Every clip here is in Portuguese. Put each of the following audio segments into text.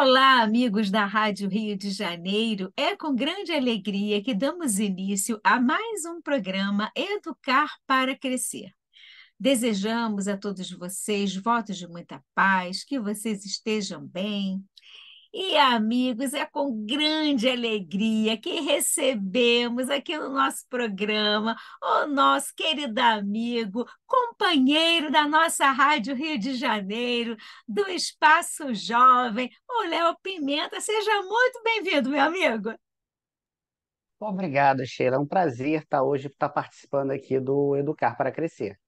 Olá, amigos da Rádio Rio de Janeiro. É com grande alegria que damos início a mais um programa Educar para Crescer. Desejamos a todos vocês votos de muita paz, que vocês estejam bem e, amigos, é com grande alegria que recebemos aqui no nosso programa o nosso querido amigo, companheiro da nossa Rádio Rio de Janeiro, do Espaço Jovem, o Léo Pimenta. Seja muito bem-vindo, meu amigo. Obrigado, Sheila. É um prazer estar hoje estar participando aqui do Educar para Crescer.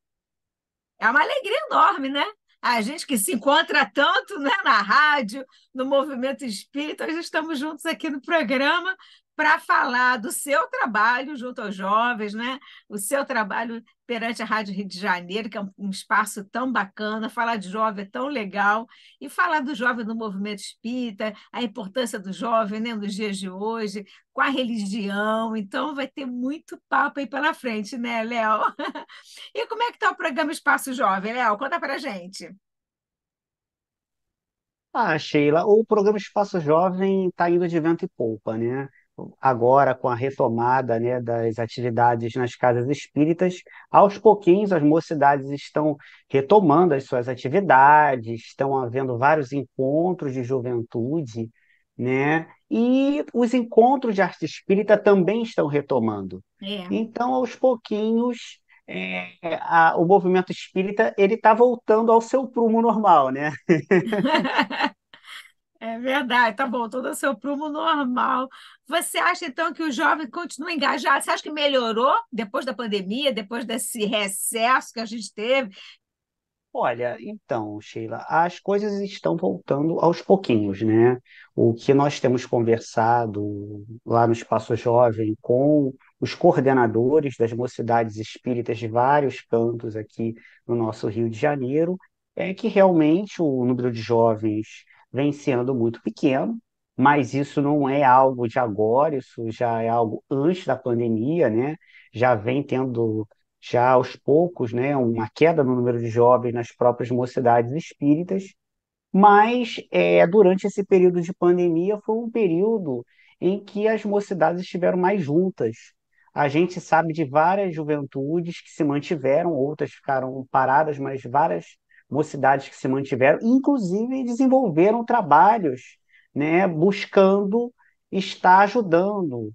É uma alegria enorme, né? a gente que se encontra tanto né, na rádio, no movimento espírita, hoje estamos juntos aqui no programa para falar do seu trabalho junto aos jovens, né? o seu trabalho perante a Rádio Rio de Janeiro, que é um, espaço tão bacana, falar de jovem é tão legal, e falar do jovem no movimento espírita, a importância do jovem né, nos dias de hoje, com a religião. Então, vai ter muito papo aí pela frente, né, Léo? e como é que está o programa Espaço Jovem, Léo? Conta para gente. Ah, Sheila, o programa Espaço Jovem está indo de vento e polpa, né? agora com a retomada né, das atividades nas casas espíritas, aos pouquinhos as mocidades estão retomando as suas atividades, estão havendo vários encontros de juventude, né? E os encontros de arte espírita também estão retomando. É. Então, aos pouquinhos, é, a, o movimento espírita ele está voltando ao seu prumo normal, né? É verdade, tá todo o seu prumo normal. Você acha, então, que o jovem continua engajado? Você acha que melhorou depois da pandemia, depois desse recesso que a gente teve? Olha, então, Sheila, as coisas estão voltando aos pouquinhos, né? O que nós temos conversado lá no Espaço Jovem com os coordenadores das mocidades espíritas de vários cantos aqui no nosso Rio de Janeiro é que realmente o número de jovens vem sendo muito pequeno, mas isso não é algo de agora, isso já é algo antes da pandemia, né? Já vem tendo já aos poucos, né, uma queda no número de jovens nas próprias mocidades espíritas, mas é, durante esse período de pandemia foi um período em que as mocidades estiveram mais juntas. A gente sabe de várias juventudes que se mantiveram, outras ficaram paradas, mas várias mocidades que se mantiveram, inclusive desenvolveram trabalhos, né, buscando estar ajudando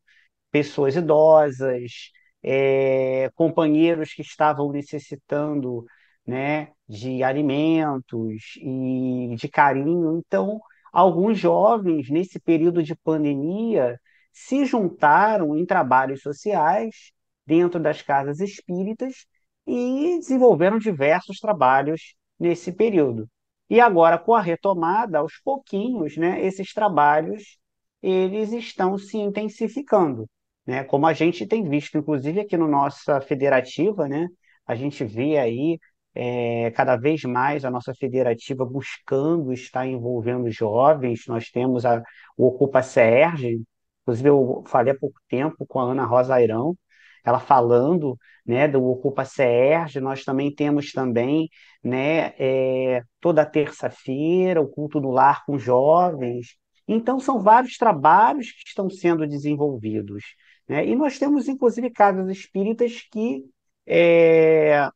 pessoas idosas, é, companheiros que estavam necessitando, né, de alimentos e de carinho. Então, alguns jovens nesse período de pandemia se juntaram em trabalhos sociais dentro das casas espíritas e desenvolveram diversos trabalhos nesse período. E agora, com a retomada, aos pouquinhos, né, esses trabalhos eles estão se intensificando. Né? Como a gente tem visto, inclusive aqui no nossa federativa, né, a gente vê aí é, cada vez mais a nossa federativa buscando estar envolvendo jovens. Nós temos a, o Ocupa Serge, inclusive eu falei há pouco tempo com a Ana Rosa Airão, ela falando, né, do Ocupa CERJ, nós também temos também, né, é, toda terça-feira, o culto do lar com jovens. Então, são vários trabalhos que estão sendo desenvolvidos. Né? E nós temos, inclusive, casas espíritas que é,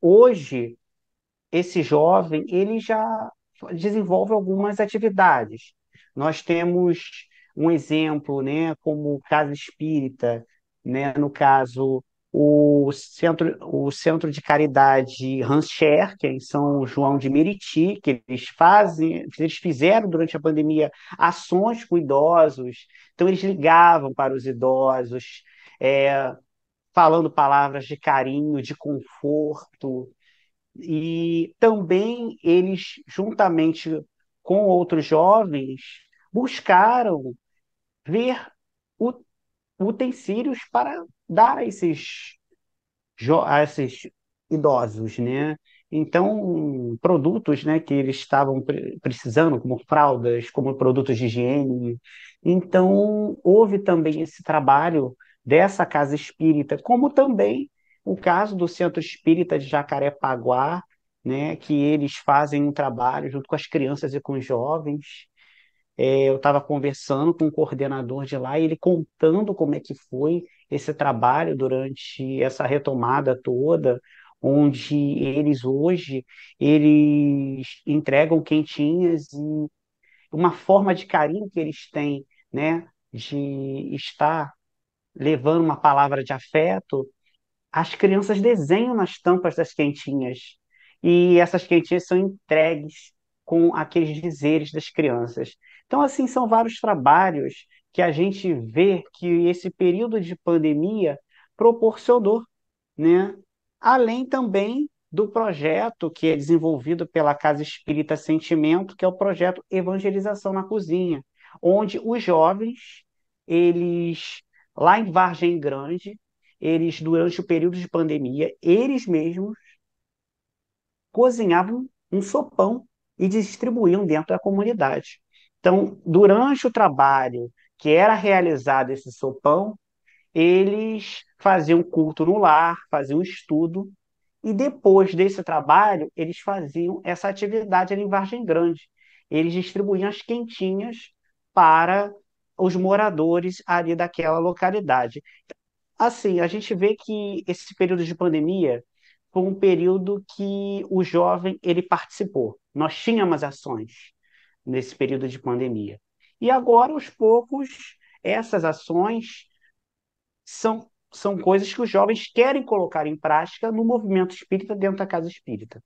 hoje esse jovem ele já desenvolve algumas atividades. Nós temos um exemplo, né, como Casa Espírita, né? no caso, o centro, o centro de caridade Rancher, que é em São João de Meriti, que eles fazem, eles fizeram durante a pandemia ações com idosos, então eles ligavam para os idosos, é, falando palavras de carinho, de conforto, e também eles, juntamente com outros jovens, buscaram ver utensílios para dar a esses, a esses idosos, né? Então, produtos né, que eles estavam precisando, como fraldas, como produtos de higiene. Então, houve também esse trabalho dessa casa espírita, como também o caso do Centro Espírita de Jacarepaguá, né, que eles fazem um trabalho junto com as crianças e com os jovens. É, eu estava conversando com o um coordenador de lá e ele contando como é que foi esse trabalho durante essa retomada toda, onde eles hoje eles entregam quentinhas e uma forma de carinho que eles têm, né, de estar levando uma palavra de afeto, as crianças desenham nas tampas das quentinhas e essas quentinhas são entregues com aqueles dizeres das crianças. Então, assim, são vários trabalhos que a gente vê que esse período de pandemia proporcionou, né? Além também do projeto que é desenvolvido pela Casa Espírita Sentimento, que é o projeto Evangelização na Cozinha, onde os jovens, eles lá em Vargem Grande, eles durante o período de pandemia, eles mesmos cozinhavam um sopão e distribuíam dentro da comunidade. Então, durante o trabalho que era realizado esse sopão, eles faziam culto no lar, faziam estudo, e depois desse trabalho, eles faziam essa atividade ali em Vargem Grande. Eles distribuíam as quentinhas para os moradores ali daquela localidade. Assim, a gente vê que esse período de pandemia foi um período que o jovem ele participou. Nós tínhamos ações, nesse período de pandemia. E agora, aos poucos, essas ações são, são coisas que os jovens querem colocar em prática no movimento espírita dentro da casa espírita.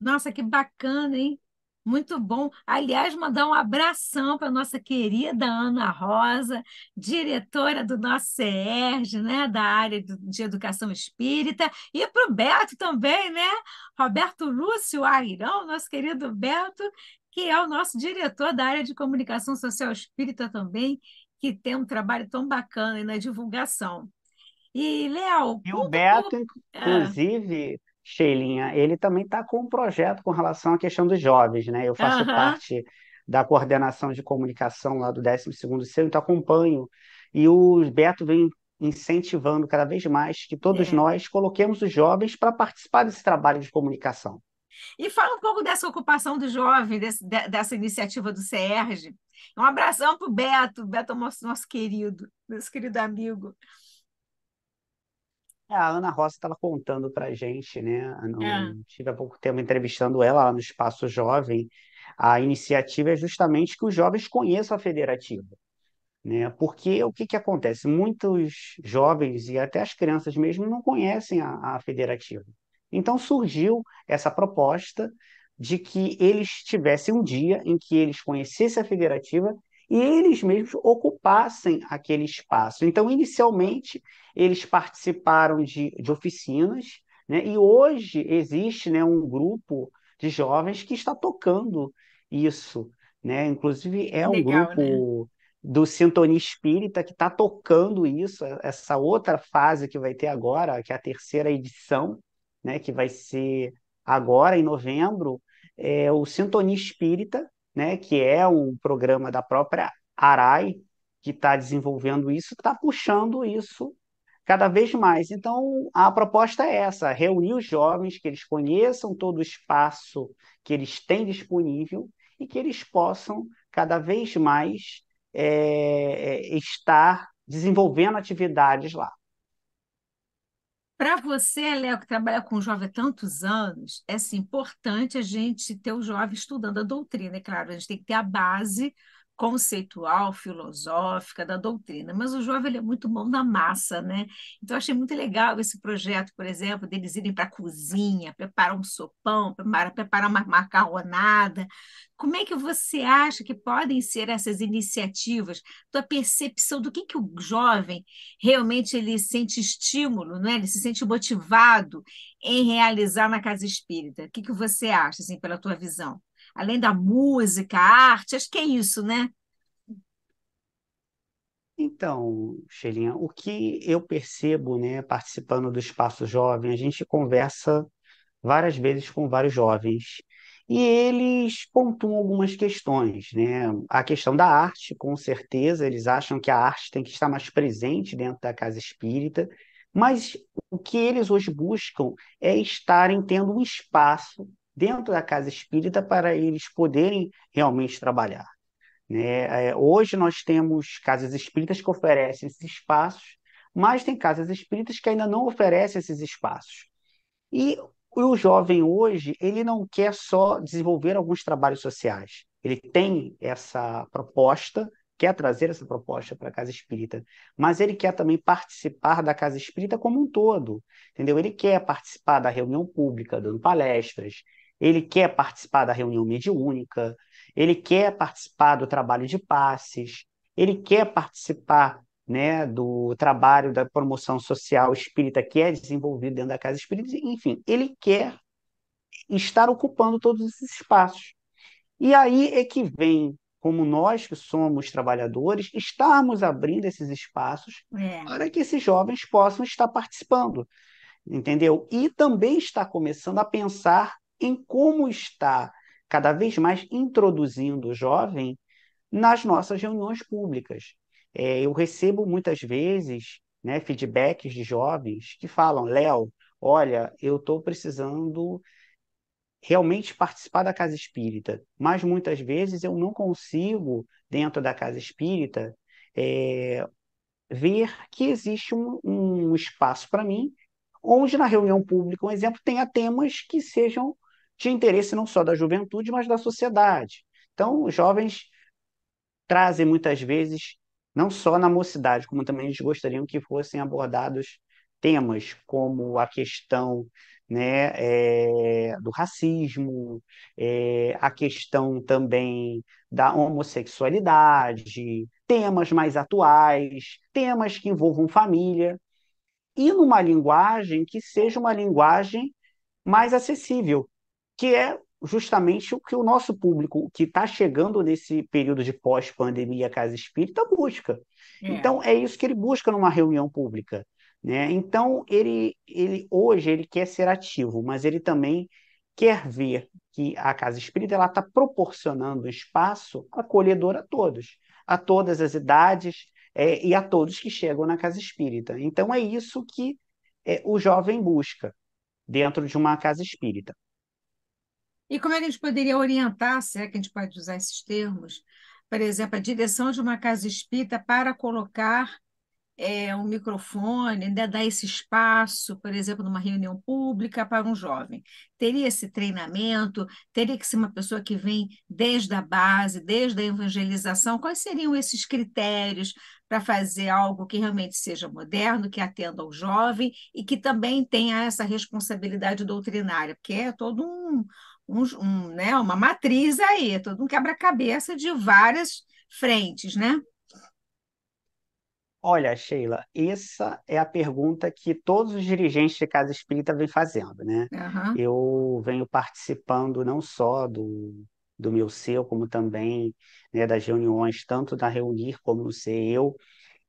Nossa, que bacana, hein? Muito bom. Aliás, mandar um abração para nossa querida Ana Rosa, diretora do nosso CERJ, né, da área de educação espírita, e para o Beto também, né? Roberto Lúcio Aguirão, nosso querido Beto, que é o nosso diretor da área de comunicação social espírita também, que tem um trabalho tão bacana na divulgação. E, Léo. E o Beto, como... inclusive, é. Sheilinha, ele também está com um projeto com relação à questão dos jovens, né? Eu faço uh -huh. parte da coordenação de comunicação lá do 12º Selo, então acompanho. E o Beto vem incentivando cada vez mais que todos é. nós coloquemos os jovens para participar desse trabalho de comunicação. E fala um pouco dessa ocupação do jovem, desse, dessa iniciativa do CERJ. Um abração para o Beto, Beto é nosso, nosso querido, nosso querido amigo. A Ana Rosa estava contando para a gente, né? é. Tive há pouco tempo entrevistando ela lá no Espaço Jovem. A iniciativa é justamente que os jovens conheçam a federativa. Né? Porque o que, que acontece? Muitos jovens e até as crianças mesmo não conhecem a, a federativa. Então surgiu essa proposta de que eles tivessem um dia em que eles conhecessem a federativa e eles mesmos ocupassem aquele espaço. Então, inicialmente, eles participaram de, de oficinas, né? e hoje existe né, um grupo de jovens que está tocando isso. Né? Inclusive, é um Legal, grupo né? do Sintonia Espírita que está tocando isso, essa outra fase que vai ter agora, que é a terceira edição, né, que vai ser agora em novembro, é o Sintonia Espírita, né, que é um programa da própria Arai, que está desenvolvendo isso, está puxando isso cada vez mais. Então, a proposta é essa: reunir os jovens, que eles conheçam todo o espaço que eles têm disponível e que eles possam cada vez mais é, é estar desenvolvendo atividades lá. Para você, Léo, que trabalha com jovem há tantos anos, é assim, importante a gente ter o jovem estudando a doutrina, é claro, a gente tem que ter a base conceitual, filosófica da doutrina, mas o jovem ele é muito mão na massa, né? Então achei muito legal esse projeto, por exemplo, deles irem para a cozinha, preparar um sopão, preparar, preparar uma macarronada. Como é que você acha que podem ser essas iniciativas? Tua percepção do que que o jovem realmente ele sente estímulo, né? Ele se sente motivado em realizar na casa espírita. O que que você acha assim pela tua visão? além da música, arte, acho que é isso, né? Então, Sheilinha, o que eu percebo, né, participando do Espaço Jovem, a gente conversa várias vezes com vários jovens e eles pontuam algumas questões, né? A questão da arte, com certeza, eles acham que a arte tem que estar mais presente dentro da casa espírita, mas o que eles hoje buscam é estarem tendo um espaço dentro da casa espírita para eles poderem realmente trabalhar. Né? É, hoje nós temos casas espíritas que oferecem esses espaços, mas tem casas espíritas que ainda não oferecem esses espaços. E o jovem hoje, ele não quer só desenvolver alguns trabalhos sociais. Ele tem essa proposta, quer trazer essa proposta para a casa espírita, mas ele quer também participar da casa espírita como um todo, entendeu? Ele quer participar da reunião pública, dando palestras, ele quer participar da reunião mediúnica, ele quer participar do trabalho de passes, ele quer participar né, do trabalho da promoção social espírita que é desenvolvido dentro da casa espírita, enfim, ele quer estar ocupando todos esses espaços. E aí é que vem, como nós que somos trabalhadores, estarmos abrindo esses espaços é. para que esses jovens possam estar participando, entendeu? E também está começando a pensar em como está cada vez mais introduzindo o jovem nas nossas reuniões públicas. É, eu recebo muitas vezes né, feedbacks de jovens que falam: Léo, olha, eu estou precisando realmente participar da casa espírita, mas muitas vezes eu não consigo, dentro da casa espírita, é, ver que existe um, um espaço para mim, onde na reunião pública, um exemplo, tenha temas que sejam tinha interesse não só da juventude, mas da sociedade. Então, os jovens trazem muitas vezes, não só na mocidade, como também eles gostariam que fossem abordados temas como a questão né, é, do racismo, é, a questão também da homossexualidade, temas mais atuais, temas que envolvam família, e numa linguagem que seja uma linguagem mais acessível, que é justamente o que o nosso público que está chegando nesse período de pós-pandemia Casa Espírita busca. É. Então, é isso que ele busca numa reunião pública. Né? Então, ele, ele hoje ele quer ser ativo, mas ele também quer ver que a Casa Espírita está proporcionando espaço acolhedor a todos, a todas as idades é, e a todos que chegam na Casa Espírita. Então, é isso que é, o jovem busca dentro de uma Casa Espírita. E como é que a gente poderia orientar, se é que a gente pode usar esses termos, por exemplo, a direção de uma casa espírita para colocar é, um microfone, né, dar esse espaço, por exemplo, numa reunião pública para um jovem? Teria esse treinamento? Teria que ser uma pessoa que vem desde a base, desde a evangelização? Quais seriam esses critérios para fazer algo que realmente seja moderno, que atenda ao jovem e que também tenha essa responsabilidade doutrinária? Porque é todo um um, um, né, uma matriz aí, todo um quebra-cabeça de várias frentes, né? Olha, Sheila, essa é a pergunta que todos os dirigentes de casa espírita vêm fazendo, né? Uhum. Eu venho participando não só do, do meu seu, como também né, das reuniões, tanto da Reunir como no Eu,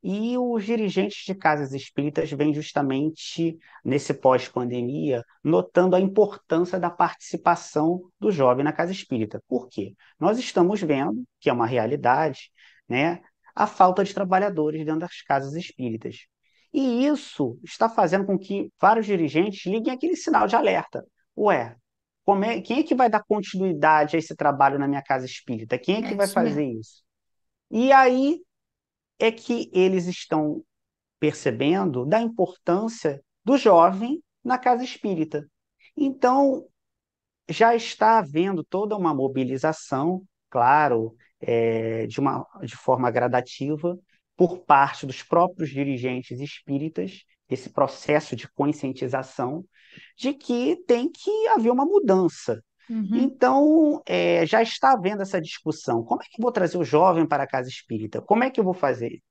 e os dirigentes de casas espíritas vêm justamente nesse pós-pandemia notando a importância da participação do jovem na casa espírita. Por quê? Nós estamos vendo, que é uma realidade, né, a falta de trabalhadores dentro das casas espíritas. E isso está fazendo com que vários dirigentes liguem aquele sinal de alerta. Ué, é, quem é que vai dar continuidade a esse trabalho na minha casa espírita? Quem é que é vai isso fazer mesmo. isso? E aí é que eles estão percebendo da importância do jovem na casa espírita. Então, já está havendo toda uma mobilização, claro, é, de, uma, de forma gradativa, por parte dos próprios dirigentes espíritas, esse processo de conscientização, de que tem que haver uma mudança. Uhum. Então, é, já está havendo essa discussão. Como é que eu vou trazer o jovem para a casa espírita? Como é que eu vou fazer?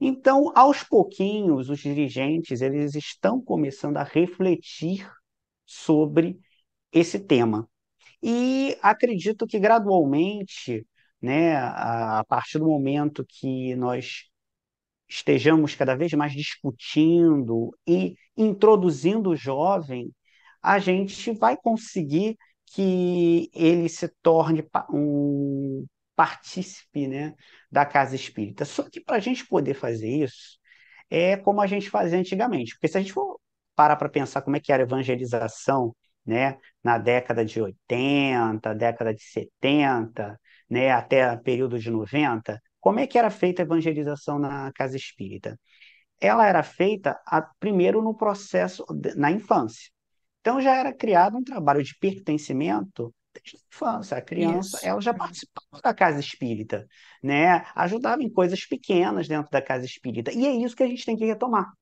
Então, aos pouquinhos, os dirigentes eles estão começando a refletir sobre esse tema. E acredito que gradualmente, né, a partir do momento que nós estejamos cada vez mais discutindo e introduzindo o jovem, a gente vai conseguir que ele se torne um partícipe né, da casa espírita. Só que para a gente poder fazer isso, é como a gente fazia antigamente. Porque se a gente for parar para pensar como é que era a evangelização né, na década de 80, década de 70, né, até período de 90, como é que era feita a evangelização na casa espírita? Ela era feita a, primeiro no processo na infância. Então já era criado um trabalho de pertencimento desde a infância. A criança ela já participava da casa espírita, né? ajudava em coisas pequenas dentro da casa espírita. E é isso que a gente tem que retomar.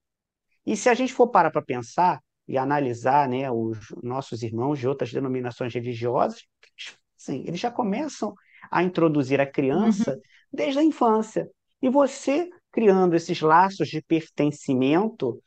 E se a gente for parar para pensar e analisar né, os nossos irmãos de outras denominações religiosas, sim, eles já começam a introduzir a criança uhum. desde a infância. E você criando esses laços de pertencimento,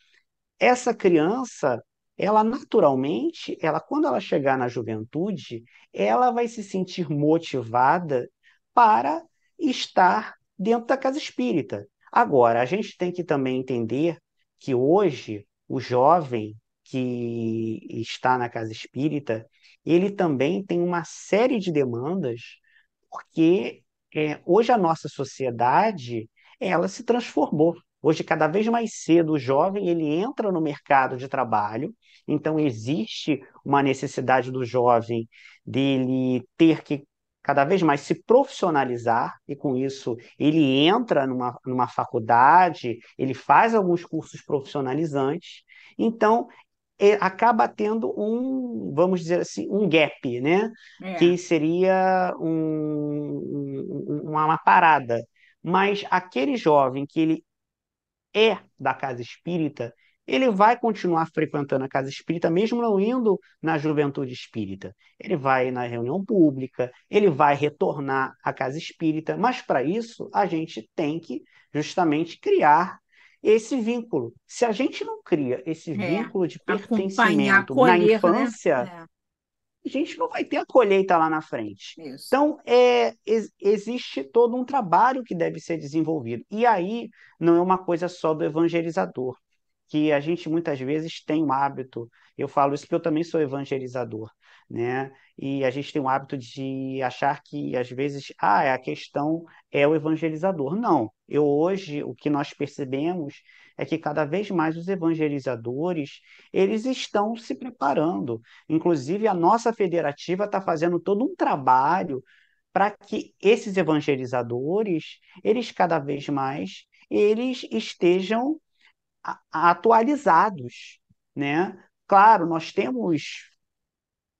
essa criança ela naturalmente, ela quando ela chegar na juventude, ela vai se sentir motivada para estar dentro da casa espírita. Agora, a gente tem que também entender que hoje o jovem que está na casa espírita, ele também tem uma série de demandas, porque é, hoje a nossa sociedade ela se transformou. Hoje, cada vez mais cedo, o jovem ele entra no mercado de trabalho, então existe uma necessidade do jovem dele ter que cada vez mais se profissionalizar, e com isso ele entra numa, numa faculdade, ele faz alguns cursos profissionalizantes, então é, acaba tendo um, vamos dizer assim, um gap, né? É. Que seria um, um, uma parada. Mas aquele jovem que ele é da casa espírita, ele vai continuar frequentando a casa espírita, mesmo não indo na juventude espírita. Ele vai na reunião pública, ele vai retornar à casa espírita, mas para isso a gente tem que justamente criar esse vínculo. Se a gente não cria esse é, vínculo de pertencimento na né? infância, né? a gente não vai ter a colheita lá na frente. Isso. Então, é, existe todo um trabalho que deve ser desenvolvido. E aí não é uma coisa só do evangelizador que a gente muitas vezes tem o um hábito, eu falo isso porque eu também sou evangelizador, né? E a gente tem o um hábito de achar que às vezes, ah, é a questão é o evangelizador. Não, eu hoje o que nós percebemos é que cada vez mais os evangelizadores, eles estão se preparando. Inclusive a nossa federativa está fazendo todo um trabalho para que esses evangelizadores, eles cada vez mais eles estejam atualizados, né? Claro, nós temos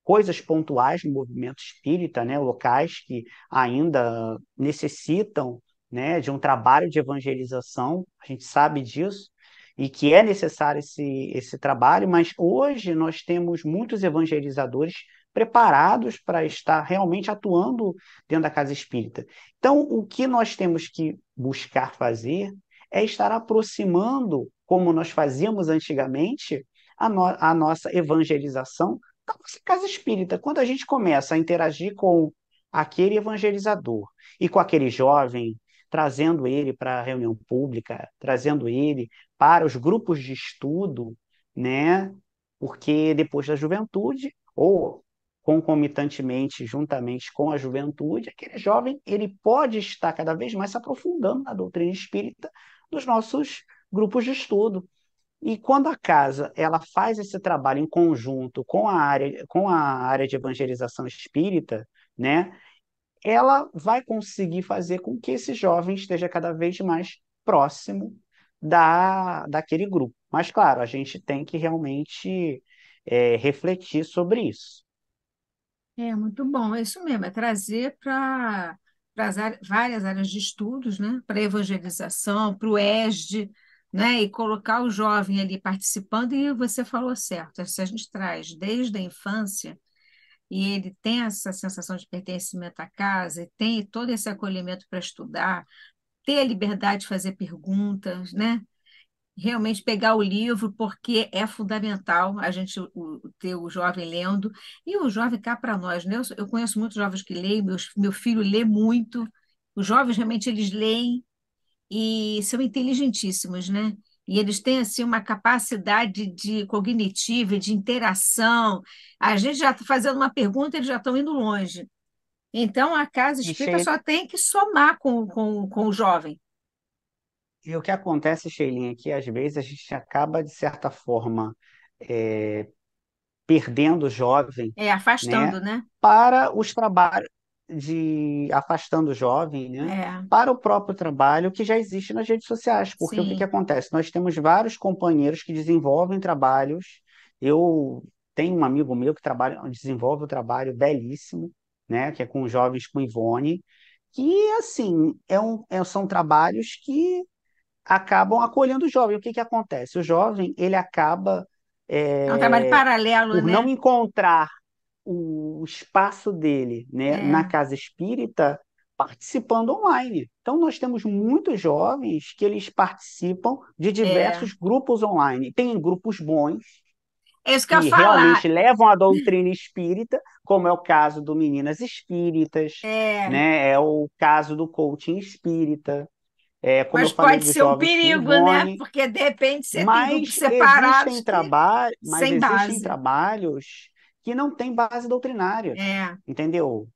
coisas pontuais no movimento espírita, né, locais que ainda necessitam, né, de um trabalho de evangelização. A gente sabe disso e que é necessário esse esse trabalho, mas hoje nós temos muitos evangelizadores preparados para estar realmente atuando dentro da casa espírita. Então, o que nós temos que buscar fazer é estar aproximando, como nós fazíamos antigamente, a, no a nossa evangelização da então, nossa é casa espírita. Quando a gente começa a interagir com aquele evangelizador e com aquele jovem, trazendo ele para a reunião pública, trazendo ele para os grupos de estudo, né? Porque depois da juventude, ou concomitantemente, juntamente com a juventude, aquele jovem ele pode estar cada vez mais se aprofundando na doutrina espírita dos nossos grupos de estudo. E quando a casa ela faz esse trabalho em conjunto com a área, com a área de evangelização espírita, né, ela vai conseguir fazer com que esse jovem esteja cada vez mais próximo da, daquele grupo. Mas, claro, a gente tem que realmente é, refletir sobre isso. É muito bom, é isso mesmo, é trazer para para várias áreas de estudos, né? para evangelização, para o ESD, né? e colocar o jovem ali participando, e você falou certo, se a gente traz desde a infância, e ele tem essa sensação de pertencimento à casa, e tem todo esse acolhimento para estudar, ter a liberdade de fazer perguntas, né? realmente pegar o livro, porque é fundamental a gente o, ter o jovem lendo. E o jovem cá para nós, né? Eu, eu, conheço muitos jovens que leem, meus, meu filho lê muito. Os jovens realmente eles leem e são inteligentíssimos, né? E eles têm assim uma capacidade de cognitiva, de interação. A gente já está fazendo uma pergunta, eles já estão indo longe. Então, a casa espírita só tem que somar com, com, com o jovem. E o que acontece, Sheilin, é que às vezes a gente acaba, de certa forma, é, perdendo o jovem. É, afastando, né? né? Para os trabalhos de afastando o jovem, né? É. Para o próprio trabalho que já existe nas redes sociais. Porque Sim. o que, que acontece? Nós temos vários companheiros que desenvolvem trabalhos. Eu tenho um amigo meu que trabalha, desenvolve um trabalho belíssimo, né? Que é com jovens com Ivone. Que, assim, é um, é, são trabalhos que acabam acolhendo o jovem. O que, que acontece? O jovem, ele acaba. É, é um trabalho paralelo, né? não encontrar o espaço dele né, é. na casa espírita participando online. Então, nós temos muitos jovens que eles participam de é. diversos é. grupos online. Tem grupos bons, é isso que, que eu realmente falar. levam a doutrina espírita, como é o caso do Meninas Espíritas, é. né? é o caso do coaching espírita. É, como mas falei, pode ser um perigo, né? Porque de repente você tem grupos separados. Existem trabalhos, mas existem base. trabalhos que não têm base doutrinária. É. Entendeu?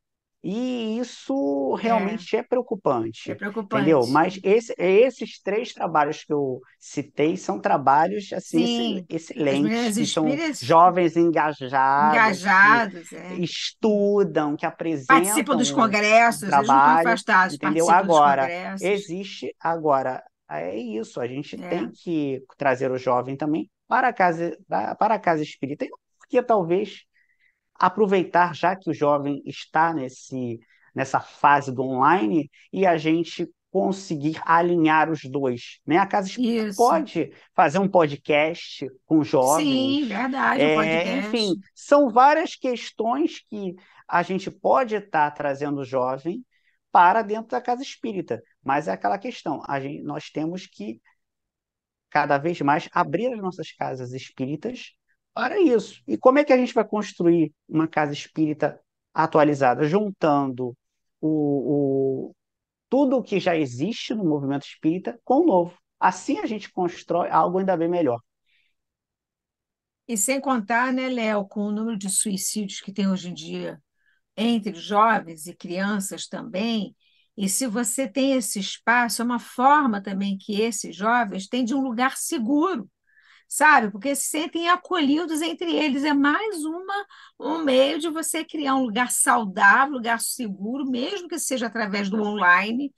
E isso é. realmente é, é preocupante. É preocupante. Entendeu? Mas esse, esses três trabalhos que eu citei são trabalhos assim, assim excelentes. As são jovens engajados. Engajados, que é. Estudam, que apresentam. Participam dos congressos, trabalho, eles não entendeu? Agora, existe. Agora, é isso. A gente é. tem que trazer o jovem também para a casa, para a casa espírita. porque talvez aproveitar, já que o jovem está nesse, nessa fase do online, e a gente conseguir alinhar os dois, né? A Casa Espírita Isso. pode fazer um podcast com jovens. Sim, verdade, é, um Enfim, são várias questões que a gente pode estar tá trazendo o jovem para dentro da Casa Espírita, mas é aquela questão, a gente, nós temos que cada vez mais abrir as nossas casas espíritas para isso. E como é que a gente vai construir uma casa espírita atualizada? Juntando o, o tudo o que já existe no movimento espírita com o novo. Assim a gente constrói algo ainda bem melhor. E sem contar, né, Léo, com o número de suicídios que tem hoje em dia entre jovens e crianças também, e se você tem esse espaço, é uma forma também que esses jovens têm de um lugar seguro sabe? Porque se sentem acolhidos entre eles. É mais uma, um meio de você criar um lugar saudável, lugar seguro, mesmo que seja através do online,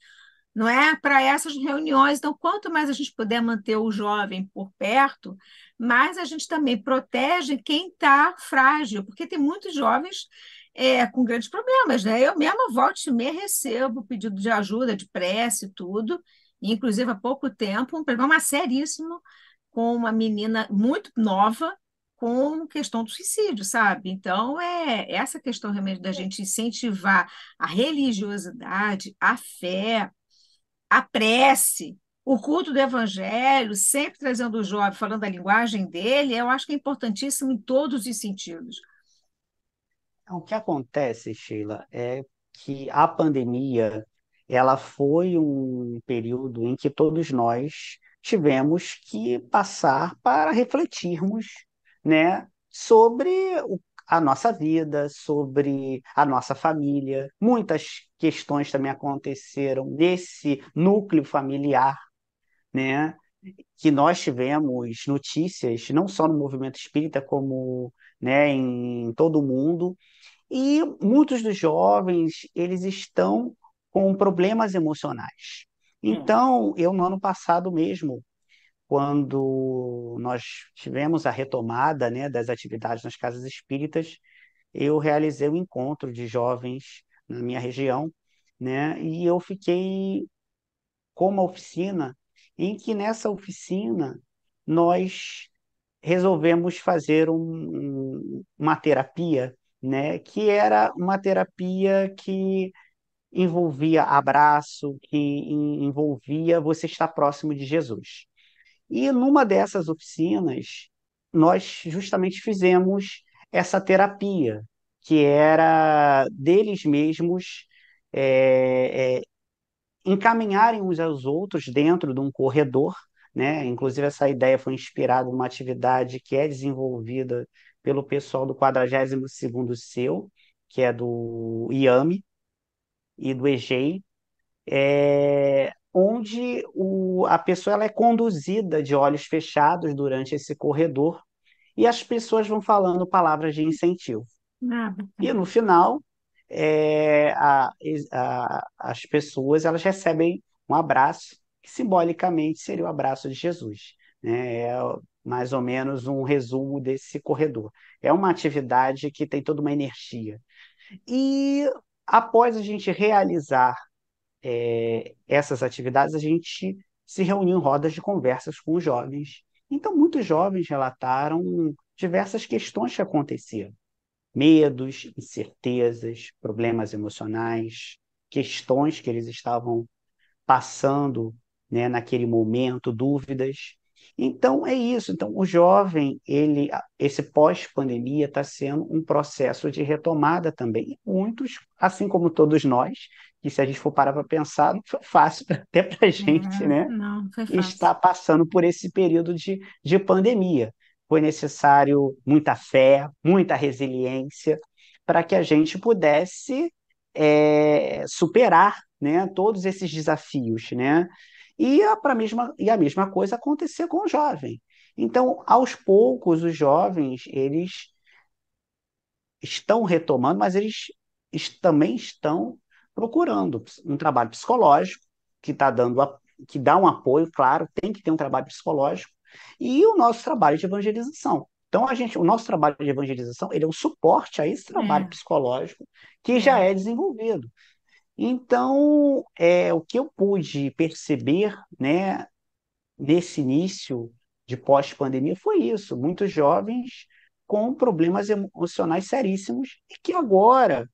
não é? Para essas reuniões. Então, quanto mais a gente puder manter o jovem por perto, mais a gente também protege quem está frágil, porque tem muitos jovens é, com grandes problemas, né? Eu mesma volto e recebo pedido de ajuda, de prece, tudo. Inclusive, há pouco tempo, um problema seríssimo com uma menina muito nova com questão do suicídio, sabe? Então, é, é essa questão realmente da é. gente incentivar a religiosidade, a fé, a prece, o culto do evangelho, sempre trazendo o jovem, falando a linguagem dele, eu acho que é importantíssimo em todos os sentidos. Então, o que acontece, Sheila, é que a pandemia ela foi um período em que todos nós tivemos que passar para refletirmos né, sobre o, a nossa vida, sobre a nossa família. Muitas questões também aconteceram nesse núcleo familiar, né? que nós tivemos notícias não só no movimento espírita como né, em todo o mundo e muitos dos jovens eles estão com problemas emocionais é. Então, eu no ano passado mesmo, quando nós tivemos a retomada né, das atividades nas casas espíritas, eu realizei um encontro de jovens na minha região, né? E eu fiquei com uma oficina em que nessa oficina nós resolvemos fazer um, uma terapia, né? Que era uma terapia que envolvia abraço, que envolvia você estar próximo de Jesus. E numa dessas oficinas, nós justamente fizemos essa terapia, que era deles mesmos é, é, encaminharem uns aos outros dentro de um corredor. Né? Inclusive, essa ideia foi inspirada em uma atividade que é desenvolvida pelo pessoal do 42º SEU, que é do IAMI, e do EGEI, é, onde o, a pessoa ela é conduzida de olhos fechados durante esse corredor e as pessoas vão falando palavras de incentivo. Ah, e no final, é, a, a, as pessoas elas recebem um abraço, que simbolicamente seria o abraço de Jesus. Né? É mais ou menos um resumo desse corredor. É uma atividade que tem toda uma energia. E Após a gente realizar é, essas atividades, a gente se reuniu em rodas de conversas com os jovens. Então, muitos jovens relataram diversas questões que aconteciam: medos, incertezas, problemas emocionais, questões que eles estavam passando né, naquele momento, dúvidas. Então é isso. Então o jovem, ele, esse pós-pandemia está sendo um processo de retomada também. E muitos, assim como todos nós, que se a gente for parar para pensar, não foi fácil até para a gente, é, né? Não, foi fácil. Está passando por esse período de, de pandemia. Foi necessário muita fé, muita resiliência para que a gente pudesse é, superar, né, todos esses desafios, né? E a, mesma, e a mesma coisa acontecia com o jovem. Então, aos poucos, os jovens, eles estão retomando, mas eles também estão procurando um trabalho psicológico que está dando a, que dá um apoio, claro, tem que ter um trabalho psicológico e o nosso trabalho de evangelização. Então a gente, o nosso trabalho de evangelização, ele é um suporte a esse trabalho é. psicológico que é. já é desenvolvido. Então, é, o que eu pude perceber né, nesse início de pós-pandemia foi isso: muitos jovens com problemas emocionais seríssimos e que agora,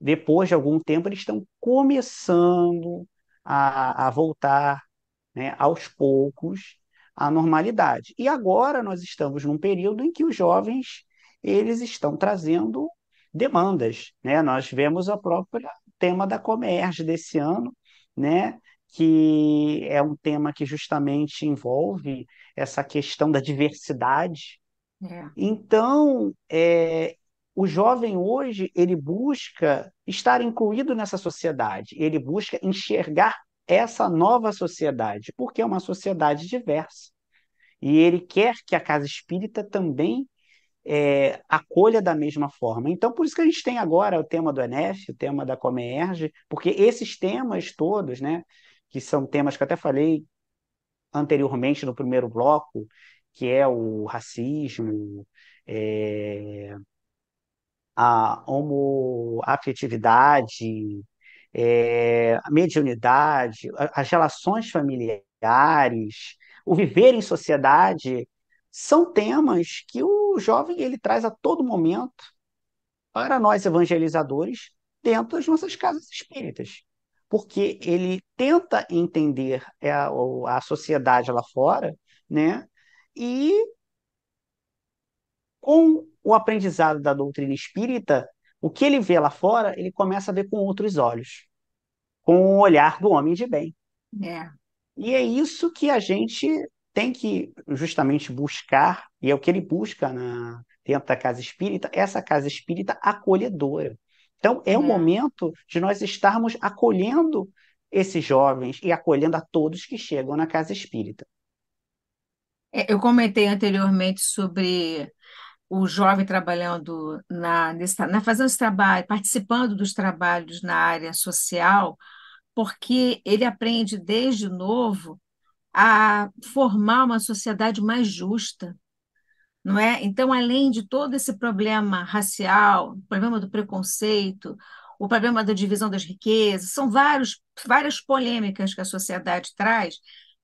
depois de algum tempo, eles estão começando a, a voltar né, aos poucos à normalidade. E agora nós estamos num período em que os jovens eles estão trazendo demandas, né? Nós vemos a própria tema da Comerge desse ano, né? que é um tema que justamente envolve essa questão da diversidade. É. Então, é, o jovem hoje ele busca estar incluído nessa sociedade, ele busca enxergar essa nova sociedade, porque é uma sociedade diversa. E ele quer que a casa espírita também é, acolha da mesma forma. Então, por isso que a gente tem agora o tema do ENEF, o tema da Comerge, porque esses temas todos, né, que são temas que eu até falei anteriormente no primeiro bloco, que é o racismo, é, a homoafetividade, é, a mediunidade, as relações familiares, o viver em sociedade são temas que o jovem ele traz a todo momento para nós evangelizadores dentro das nossas casas espíritas, porque ele tenta entender é, a, a sociedade lá fora, né? E com o aprendizado da doutrina espírita, o que ele vê lá fora, ele começa a ver com outros olhos, com o olhar do homem de bem. É. E é isso que a gente tem que justamente buscar, e é o que ele busca na, dentro da casa espírita, essa casa espírita acolhedora. Então, é o um uhum. momento de nós estarmos acolhendo esses jovens e acolhendo a todos que chegam na casa espírita. É, eu comentei anteriormente sobre o jovem trabalhando na, na fazendo esse trabalho, participando dos trabalhos na área social, porque ele aprende desde novo a formar uma sociedade mais justa, não é? Então, além de todo esse problema racial, o problema do preconceito, o problema da divisão das riquezas, são vários, várias polêmicas que a sociedade traz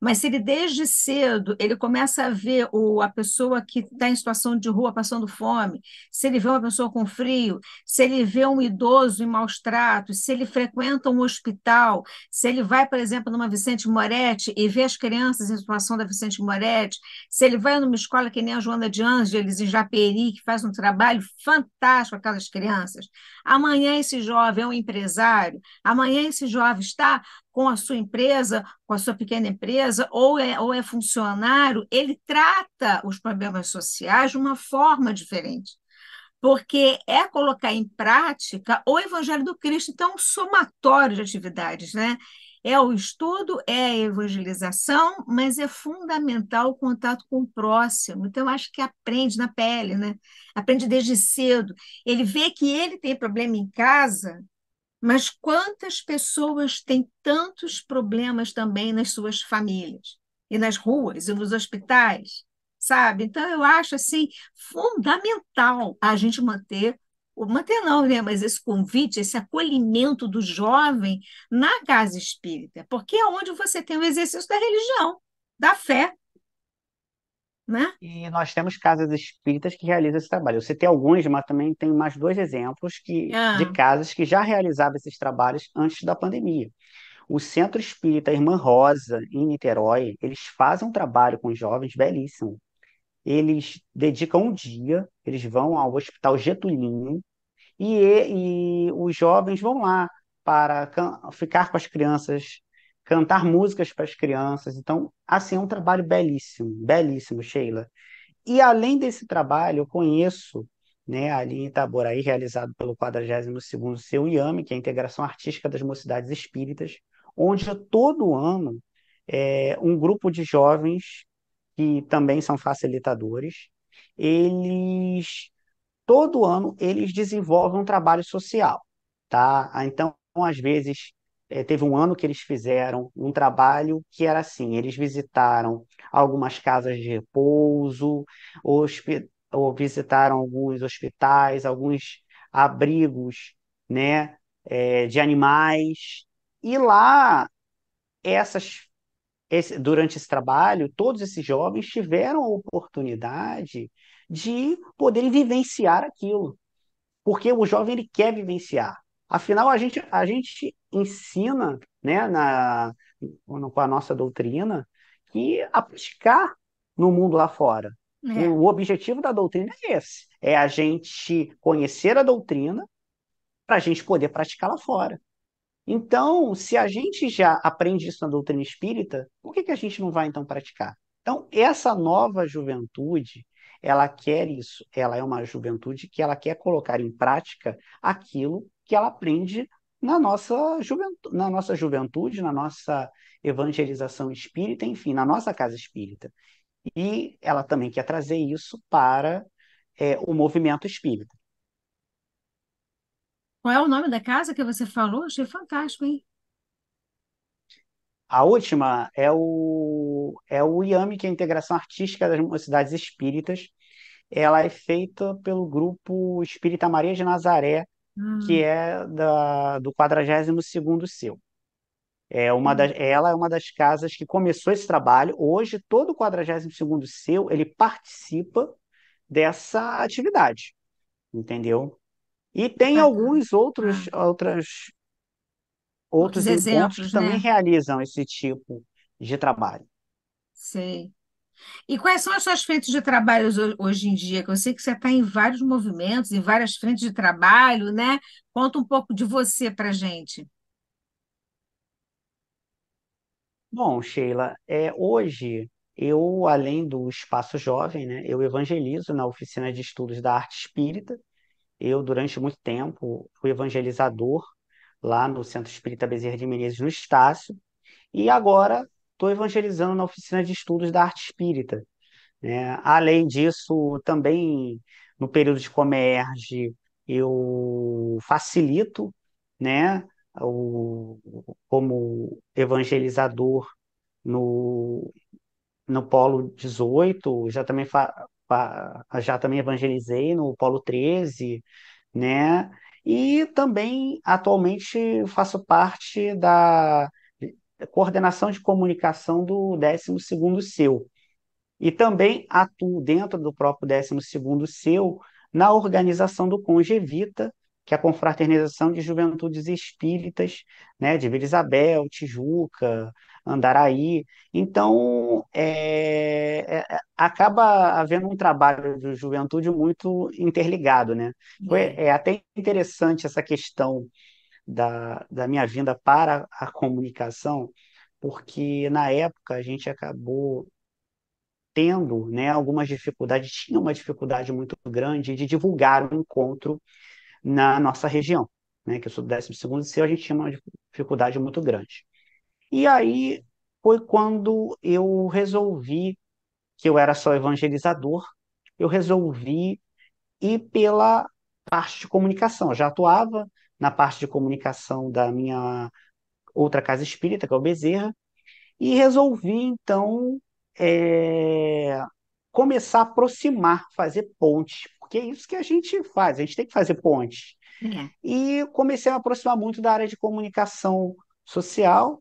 mas se ele desde cedo ele começa a ver o, a pessoa que está em situação de rua passando fome, se ele vê uma pessoa com frio, se ele vê um idoso em maus tratos, se ele frequenta um hospital, se ele vai, por exemplo, numa Vicente Moretti e vê as crianças em situação da Vicente Moretti, se ele vai numa escola que nem a Joana de Ângeles, em Japeri, que faz um trabalho fantástico com aquelas crianças, amanhã esse jovem é um empresário, amanhã esse jovem está com a sua empresa, com a sua pequena empresa, ou é, ou é funcionário, ele trata os problemas sociais de uma forma diferente. Porque é colocar em prática o Evangelho do Cristo, então, um somatório de atividades, né? É o estudo, é a evangelização, mas é fundamental o contato com o próximo. Então, acho que aprende na pele, né? Aprende desde cedo. Ele vê que ele tem problema em casa, mas quantas pessoas têm tantos problemas também nas suas famílias, e nas ruas, e nos hospitais, sabe? Então, eu acho assim fundamental a gente manter manter não, né? mas esse convite, esse acolhimento do jovem na casa espírita, porque é onde você tem o exercício da religião, da fé, né? E nós temos casas espíritas que realizam esse trabalho. Eu citei alguns, mas também tem mais dois exemplos que, ah. de casas que já realizavam esses trabalhos antes da pandemia. O Centro Espírita Irmã Rosa, em Niterói, eles fazem um trabalho com jovens belíssimo. Eles dedicam um dia, eles vão ao Hospital Getulinho e, e os jovens vão lá para ficar com as crianças cantar músicas para as crianças. Então, assim, é um trabalho belíssimo, belíssimo, Sheila. E além desse trabalho, eu conheço né, ali em Itaboraí, realizado pelo 42º Seu IAME, que é a Integração Artística das Mocidades Espíritas, onde todo ano é, um grupo de jovens que também são facilitadores, eles todo ano eles desenvolvem um trabalho social, tá? Então, às vezes é, teve um ano que eles fizeram um trabalho que era assim: eles visitaram algumas casas de repouso, ou visitaram alguns hospitais, alguns abrigos né, é, de animais. E lá, essas, esse, durante esse trabalho, todos esses jovens tiveram a oportunidade de poderem vivenciar aquilo. Porque o jovem ele quer vivenciar. Afinal, a gente, a gente ensina, né, na, com a nossa doutrina, que a praticar no mundo lá fora. É. O objetivo da doutrina é esse: é a gente conhecer a doutrina para a gente poder praticar lá fora. Então, se a gente já aprende isso na doutrina espírita, por que, que a gente não vai então praticar? Então, essa nova juventude, ela quer isso. Ela é uma juventude que ela quer colocar em prática aquilo que ela aprende na nossa, juventude, na nossa juventude, na nossa evangelização espírita, enfim, na nossa casa espírita. E ela também quer trazer isso para é, o movimento espírita. Qual é o nome da casa que você falou? Achei fantástico, hein? A última é o, é o IAMI, que é a Integração Artística das Mocidades Espíritas. Ela é feita pelo grupo Espírita Maria de Nazaré, que hum. é da, do 42 SEU. É uma hum. das, ela é uma das casas que começou esse trabalho. Hoje, todo 42 SEU, ele participa dessa atividade, entendeu? E tem ah, alguns outros, ah. outras, outros, outros exemplos, que né? também realizam esse tipo de trabalho. sim e quais são as suas frentes de trabalho hoje em dia? Que eu sei que você está em vários movimentos, em várias frentes de trabalho, né? Conta um pouco de você para a gente. Bom, Sheila, é, hoje eu, além do Espaço Jovem, né, eu evangelizo na Oficina de Estudos da Arte Espírita. Eu, durante muito tempo, fui evangelizador lá no Centro Espírita Bezerra de Menezes, no Estácio. E agora estou evangelizando na oficina de estudos da arte espírita. Né? além disso, também no período de Comerge, eu facilito, né, o, como evangelizador no, no Polo 18, já também, fa, fa, já também evangelizei no Polo 13, né, e também atualmente faço parte da coordenação de comunicação do 12º SEU. E também atuo dentro do próprio 12º SEU na organização do Congevita, que é a Confraternização de Juventudes Espíritas, né, de Vila Isabel, Tijuca, Andaraí. Então, é, é, é acaba havendo um trabalho de juventude muito interligado. Né? Foi, é, é até interessante essa questão da, da minha vinda para a comunicação, porque na época a gente acabou tendo né, algumas dificuldades, tinha uma dificuldade muito grande de divulgar o um encontro na nossa região, né, que eu sou do 12 º a gente tinha uma dificuldade muito grande. E aí foi quando eu resolvi, que eu era só evangelizador, eu resolvi ir pela parte de comunicação. Eu já atuava na parte de comunicação da minha outra casa espírita, que é o Bezerra, e resolvi, então, é, começar a aproximar, fazer pontes, porque é isso que a gente faz, a gente tem que fazer pontes. É. E comecei a me aproximar muito da área de comunicação social,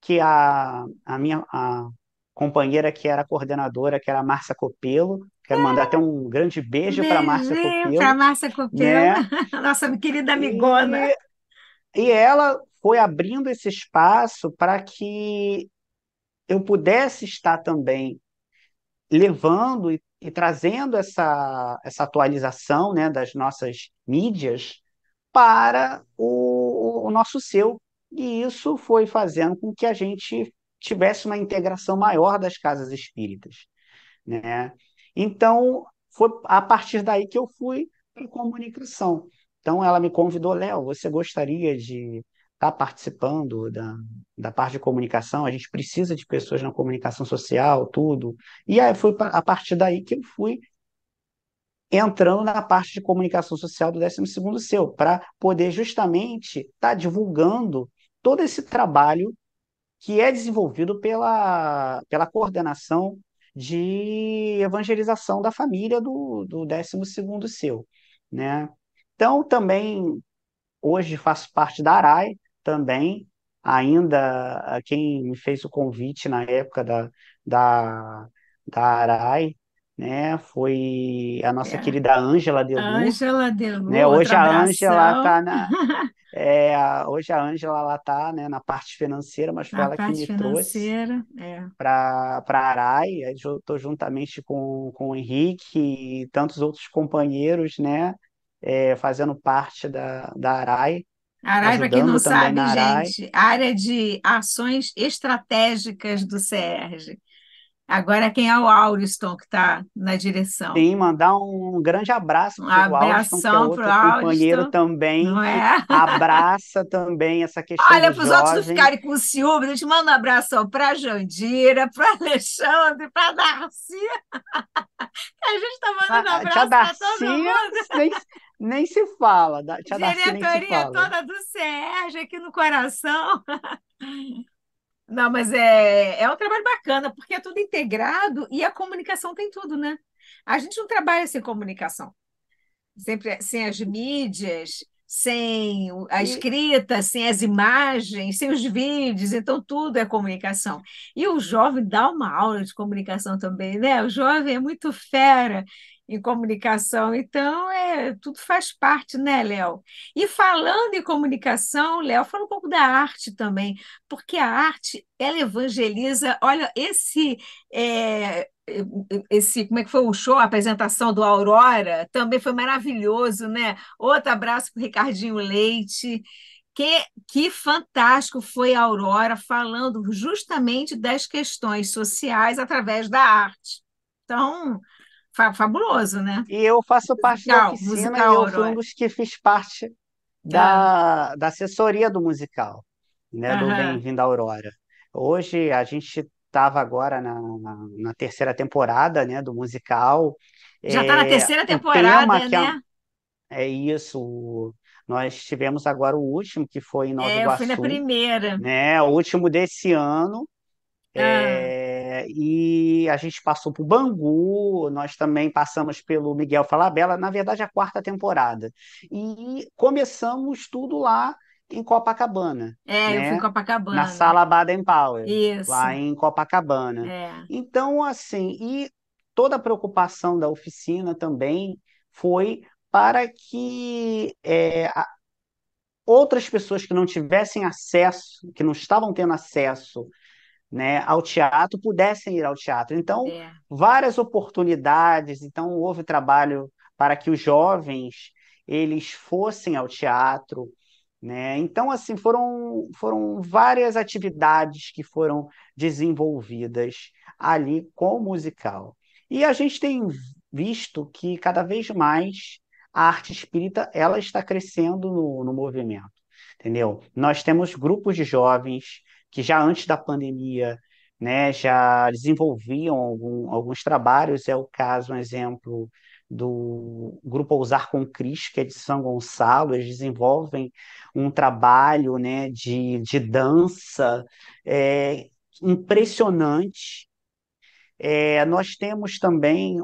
que a, a minha a companheira que era coordenadora, que era a Márcia Copelo, Quero mandar até um grande beijo para Márcia Copel. Para Márcia Coutinho, né? nossa querida amigona. E, e ela foi abrindo esse espaço para que eu pudesse estar também levando e, e trazendo essa, essa atualização né, das nossas mídias para o, o nosso seu. E isso foi fazendo com que a gente tivesse uma integração maior das casas espíritas. Né? Então, foi a partir daí que eu fui para comunicação. Então, ela me convidou, Léo, você gostaria de estar tá participando da, da parte de comunicação? A gente precisa de pessoas na comunicação social, tudo. E aí, foi a partir daí que eu fui entrando na parte de comunicação social do 12º Seu, para poder justamente estar tá divulgando todo esse trabalho que é desenvolvido pela, pela coordenação de evangelização da família do, do 12 seu. Né? Então, também, hoje faço parte da ARAI, também, ainda ah, quem me fez o convite na época da, da, da ARAI, né, foi a nossa é. querida Ângela Delu. Ângela Delu. Né, hoje a Ângela está na, É, hoje a Ângela ela tá, né, na parte financeira, mas foi na ela que me trouxe é. para para Arai, estou é, juntamente com, com o Henrique e tantos outros companheiros, né, é, fazendo parte da, da Arai. Arai, para quem não sabe, gente, área de ações estratégicas do CERJ. Agora quem é o Auriston que está na direção. Sim, mandar um grande abraço um para o Auriston, é companheiro também. Não é? Abraça também essa questão Olha, para os outros não ficarem com ciúme, a gente tá manda um ah, abraço para Jandira, para Alexandre, para Darcy. A gente está mandando um abraço para todo mundo. Nem, nem se fala. Tia Diretoria Darcy, nem se fala. toda do sérgio aqui no coração. Não, mas é, é um trabalho bacana, porque é tudo integrado e a comunicação tem tudo, né? A gente não trabalha sem comunicação. Sempre é, sem as mídias, sem a escrita, e... sem as imagens, sem os vídeos, então tudo é comunicação. E o jovem dá uma aula de comunicação também, né? O jovem é muito fera em comunicação. Então, é, tudo faz parte, né, Léo? E falando em comunicação, Léo, fala um pouco da arte também, porque a arte, ela evangeliza. Olha, esse. É, esse, como é que foi o show, a apresentação do Aurora, também foi maravilhoso, né? Outro abraço para o Ricardinho Leite. Que, que fantástico foi a Aurora falando justamente das questões sociais através da arte. Então, fabuloso, né? E eu faço parte musical, da oficina musical, e eu fui um dos que fiz parte da, da assessoria do musical, né? Do Bem-vindo à Aurora. Hoje a gente estava agora na, na, na, terceira temporada, né? Do musical. Já está é, na terceira temporada, né? É, é isso. Nós tivemos agora o último, que foi em Nova é, Iguaçu. É, eu na primeira. Né, o último desse ano. Ah. É, é, e a gente passou por Bangu, nós também passamos pelo Miguel Falabella, na verdade, a quarta temporada. E começamos tudo lá em Copacabana. É, né? eu fui em Copacabana. Na sala Baden Powell. Isso. Lá em Copacabana. É. Então, assim, e toda a preocupação da oficina também foi para que é, outras pessoas que não tivessem acesso, que não estavam tendo acesso né, ao teatro pudessem ir ao teatro. Então, é. várias oportunidades, então houve trabalho para que os jovens eles fossem ao teatro, né? Então, assim, foram, foram várias atividades que foram desenvolvidas ali com o musical. E a gente tem visto que cada vez mais a arte espírita ela está crescendo no, no movimento, entendeu? Nós temos grupos de jovens que já antes da pandemia né, já desenvolviam algum, alguns trabalhos, é o caso, um exemplo, do Grupo Ousar com Cris, que é de São Gonçalo, eles desenvolvem um trabalho né, de, de dança é, impressionante. É, nós temos também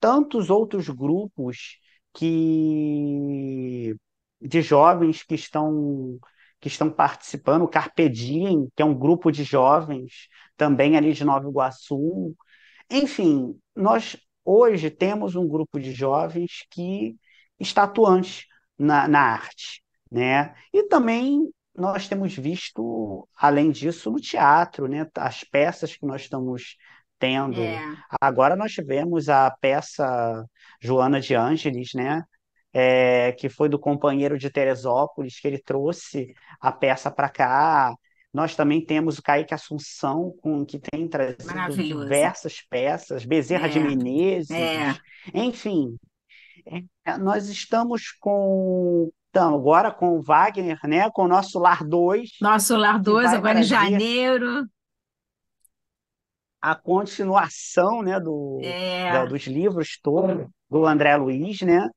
tantos outros grupos que de jovens que estão que estão participando, o Carpe Diem, que é um grupo de jovens, também ali de Nova Iguaçu. Enfim, nós hoje temos um grupo de jovens que está atuante na, na arte. Né? E também nós temos visto, além disso, no teatro, né? as peças que nós estamos tendo. É. Agora nós tivemos a peça Joana de Ângeles, né? é, que foi do companheiro de Teresópolis, que ele trouxe a peça para cá. Nós também temos o Kaique Assunção, com, que tem trazido diversas peças, Bezerra é. de Menezes, é. enfim. É, é, nós estamos com, então, agora com o Wagner, né? Com o nosso Lar 2. Nosso Lar 2, agora em janeiro. A continuação né, do, é. da, dos livros todos do André Luiz, né?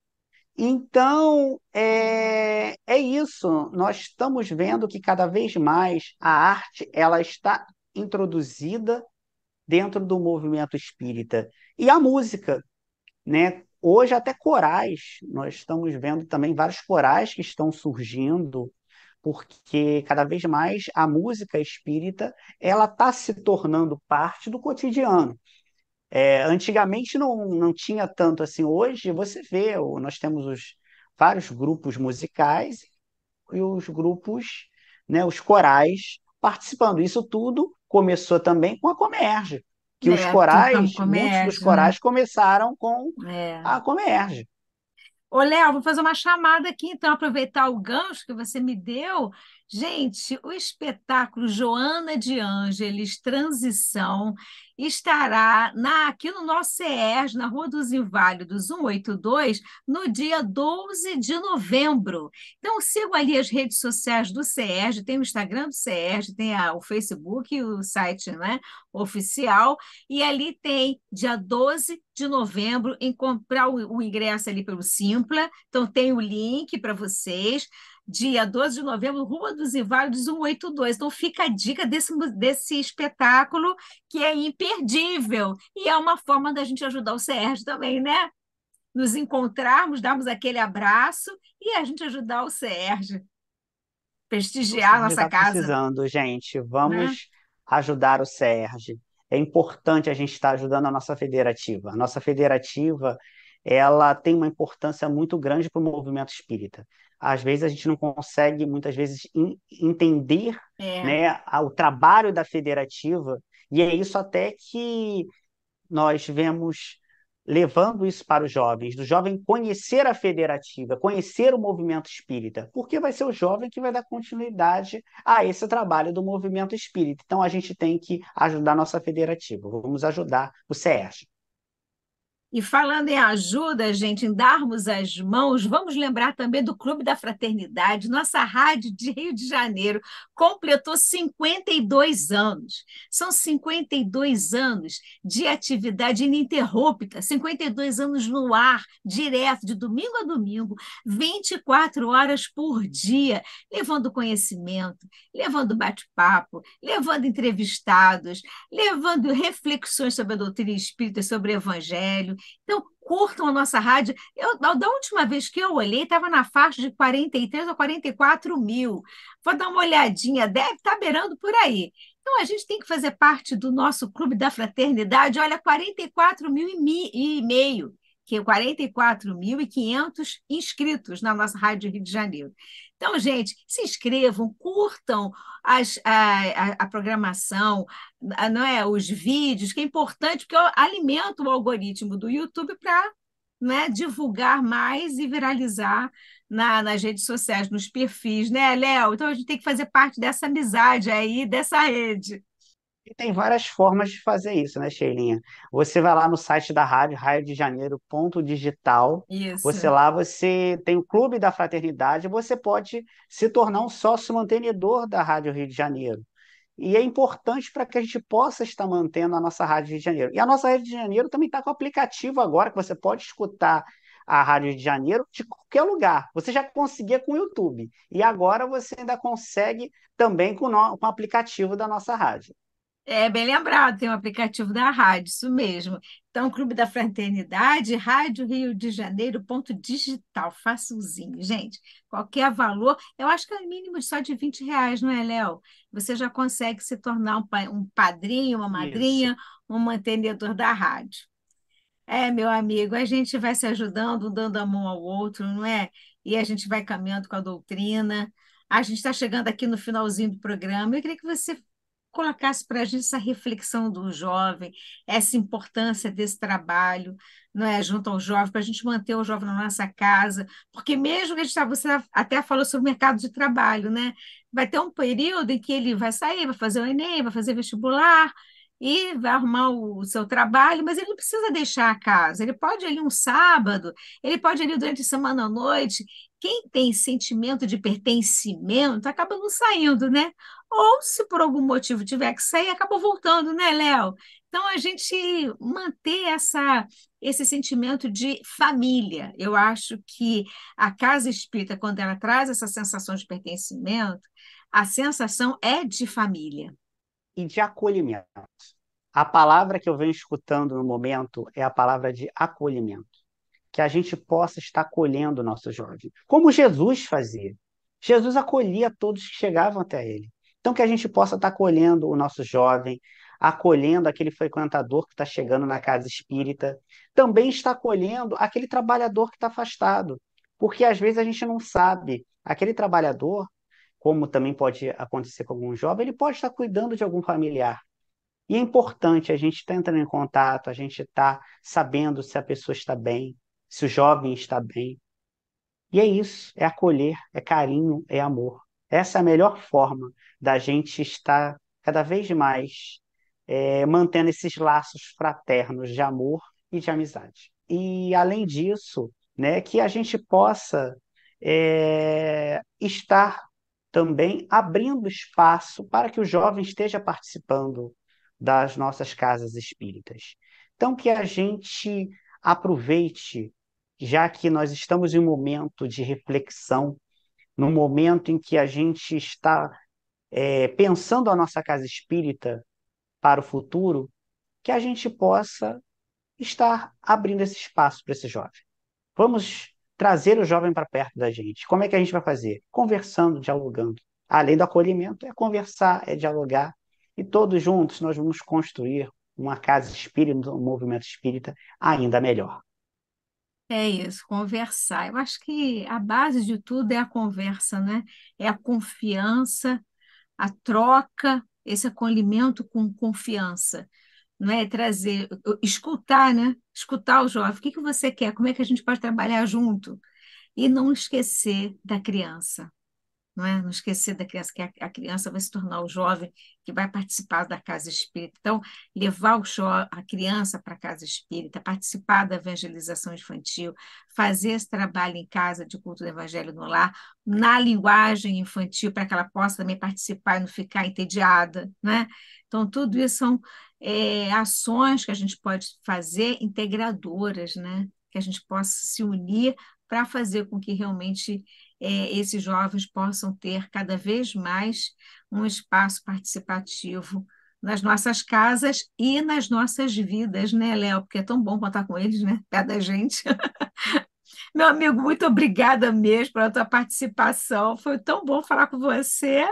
Então, é, hum. é isso. Nós estamos vendo que cada vez mais a arte ela está introduzida dentro do movimento espírita. E a música, né? Hoje até corais, nós estamos vendo também vários corais que estão surgindo, porque cada vez mais a música espírita ela está se tornando parte do cotidiano. É, antigamente não, não tinha tanto assim. Hoje você vê, nós temos os, vários grupos musicais e os grupos, né, os corais participando. Isso tudo começou também com a Comerge, que é, os corais, comerge, muitos dos né? corais né? começaram com é. a Comerge. Ô, Léo, vou fazer uma chamada aqui, então, aproveitar o gancho que você me deu Gente, o espetáculo Joana de Ângeles Transição estará na, aqui no nosso CES, na Rua dos Inválidos 182, no dia 12 de novembro. Então, sigam ali as redes sociais do CES, tem o Instagram do CES, tem a, o Facebook e o site né, oficial, e ali tem dia 12 de novembro em comprar o, o ingresso ali pelo Simpla. Então, tem o link para vocês dia 12 de novembro, Rua dos Inválidos 182. Então fica a dica desse, desse espetáculo que é imperdível e é uma forma da gente ajudar o Sérgio também, né? Nos encontrarmos, darmos aquele abraço e a gente ajudar o Sérgio. Prestigiar a nossa tá casa. precisando, gente. Vamos né? ajudar o Sérgio. É importante a gente estar tá ajudando a nossa federativa. A nossa federativa ela tem uma importância muito grande para o movimento espírita às vezes a gente não consegue muitas vezes in, entender é. né, o trabalho da federativa e é isso até que nós vemos levando isso para os jovens, do jovem conhecer a federativa, conhecer o movimento espírita, porque vai ser o jovem que vai dar continuidade a esse trabalho do movimento espírita. Então a gente tem que ajudar a nossa federativa, vamos ajudar o CERJ. E falando em ajuda, gente, em darmos as mãos, vamos lembrar também do Clube da Fraternidade. Nossa rádio de Rio de Janeiro completou 52 anos. São 52 anos de atividade ininterrupta, 52 anos no ar, direto, de domingo a domingo, 24 horas por dia, levando conhecimento, levando bate-papo, levando entrevistados, levando reflexões sobre a doutrina espírita, sobre o evangelho então, curtam a nossa rádio. Eu, da última vez que eu olhei, estava na faixa de 43 ou 44 mil. Vou dar uma olhadinha, deve estar tá beirando por aí. Então, a gente tem que fazer parte do nosso clube da fraternidade. Olha, 44 mil e, mi, e meio que 44.500 inscritos na nossa Rádio Rio de Janeiro. Então, gente, se inscrevam, curtam as, a, a, a, programação, a, não é, os vídeos, que é importante, porque eu alimento o algoritmo do YouTube para né, divulgar mais e viralizar na, nas redes sociais, nos perfis, né, Léo? Então, a gente tem que fazer parte dessa amizade aí, dessa rede. E tem várias formas de fazer isso, né, Sheilinha? Você vai lá no site da rádio, raiodejaneiro.digital. Isso. Você lá, você tem o Clube da Fraternidade, você pode se tornar um sócio mantenedor da Rádio Rio de Janeiro. E é importante para que a gente possa estar mantendo a nossa Rádio Rio de Janeiro. E a nossa Rádio de Janeiro também está com o aplicativo agora, que você pode escutar a Rádio de Janeiro de qualquer lugar. Você já conseguia com o YouTube. E agora você ainda consegue também com no... com o aplicativo da nossa rádio. É bem lembrado, tem um aplicativo da rádio, isso mesmo. Então, Clube da Fraternidade, Rádio Rio de Janeiro, ponto digital, facilzinho, gente. Qualquer valor, eu acho que é mínimo só de 20 reais, não é, Léo? Você já consegue se tornar um, um padrinho, uma madrinha, isso. um mantenedor da rádio. É, meu amigo, a gente vai se ajudando, dando a mão ao outro, não é? E a gente vai caminhando com a doutrina. A gente está chegando aqui no finalzinho do programa. Eu queria que você colocasse para a gente essa reflexão do jovem, essa importância desse trabalho, não é, junto ao jovem, para a gente manter o jovem na nossa casa, porque mesmo que a gente tá, você até falou sobre o mercado de trabalho, né? Vai ter um período em que ele vai sair, vai fazer o Enem, vai fazer vestibular e vai arrumar o seu trabalho, mas ele não precisa deixar a casa. Ele pode ir ali um sábado, ele pode ir ali durante a semana à noite quem tem sentimento de pertencimento acaba não saindo, né? Ou se por algum motivo tiver que sair, acaba voltando, né, Léo? Então a gente manter essa esse sentimento de família. Eu acho que a casa espírita quando ela traz essa sensação de pertencimento, a sensação é de família e de acolhimento. A palavra que eu venho escutando no momento é a palavra de acolhimento que a gente possa estar acolhendo o nosso jovem, como Jesus fazia. Jesus acolhia todos que chegavam até ele. Então, que a gente possa estar acolhendo o nosso jovem, acolhendo aquele frequentador que está chegando na casa espírita, também está acolhendo aquele trabalhador que está afastado, porque às vezes a gente não sabe. Aquele trabalhador, como também pode acontecer com algum jovem, ele pode estar cuidando de algum familiar. E é importante a gente estar tá entrando em contato, a gente estar tá sabendo se a pessoa está bem, se o jovem está bem. E é isso, é acolher, é carinho, é amor. Essa é a melhor forma da gente estar cada vez mais é, mantendo esses laços fraternos de amor e de amizade. E além disso, né, que a gente possa é, estar também abrindo espaço para que o jovem esteja participando das nossas casas espíritas. Então, que a gente aproveite já que nós estamos em um momento de reflexão, num momento em que a gente está é, pensando a nossa casa espírita para o futuro, que a gente possa estar abrindo esse espaço para esse jovem. Vamos trazer o jovem para perto da gente. Como é que a gente vai fazer? Conversando, dialogando. Além do acolhimento, é conversar, é dialogar. E todos juntos nós vamos construir uma casa espírita, um movimento espírita ainda melhor. É isso, conversar. Eu acho que a base de tudo é a conversa, né? É a confiança, a troca, esse acolhimento com confiança, não é? Trazer, escutar, né? Escutar o jovem. O que que você quer? Como é que a gente pode trabalhar junto? E não esquecer da criança não é? Não esquecer da criança, que a, criança vai se tornar o jovem que vai participar da casa espírita. Então, levar a criança para a casa espírita, participar da evangelização infantil, fazer esse trabalho em casa de culto do evangelho no lar, na linguagem infantil, para que ela possa também participar e não ficar entediada, né? Então, tudo isso são é, ações que a gente pode fazer integradoras, né? Que a gente possa se unir para fazer com que realmente é, esses jovens possam ter cada vez mais um espaço participativo nas nossas casas e nas nossas vidas, né, Léo? Porque é tão bom contar com eles, né? Perto da gente. Meu amigo, muito obrigada mesmo pela tua participação. Foi tão bom falar com você.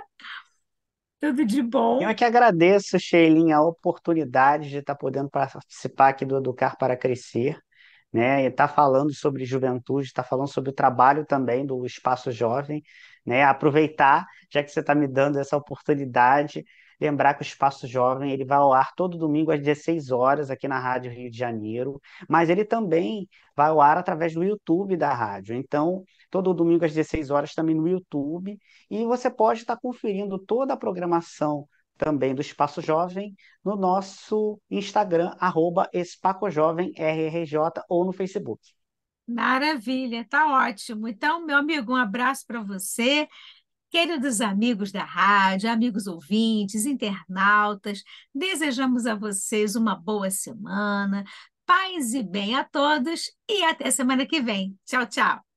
Tudo de bom. Eu é que agradeço, Sheilin, a oportunidade de estar podendo participar aqui do Educar para Crescer né? está falando sobre juventude, está falando sobre o trabalho também do espaço jovem, né? Aproveitar, já que você está me dando essa oportunidade, lembrar que o Espaço Jovem ele vai ao ar todo domingo às 16 horas aqui na Rádio Rio de Janeiro, mas ele também vai ao ar através do YouTube da rádio. Então, todo domingo às 16 horas também no YouTube, e você pode estar tá conferindo toda a programação também do Espaço Jovem, no nosso Instagram, arroba EspacoJovemRRJ ou no Facebook. Maravilha, tá ótimo. Então, meu amigo, um abraço para você. Queridos amigos da rádio, amigos ouvintes, internautas, desejamos a vocês uma boa semana, paz e bem a todos e até semana que vem. Tchau, tchau.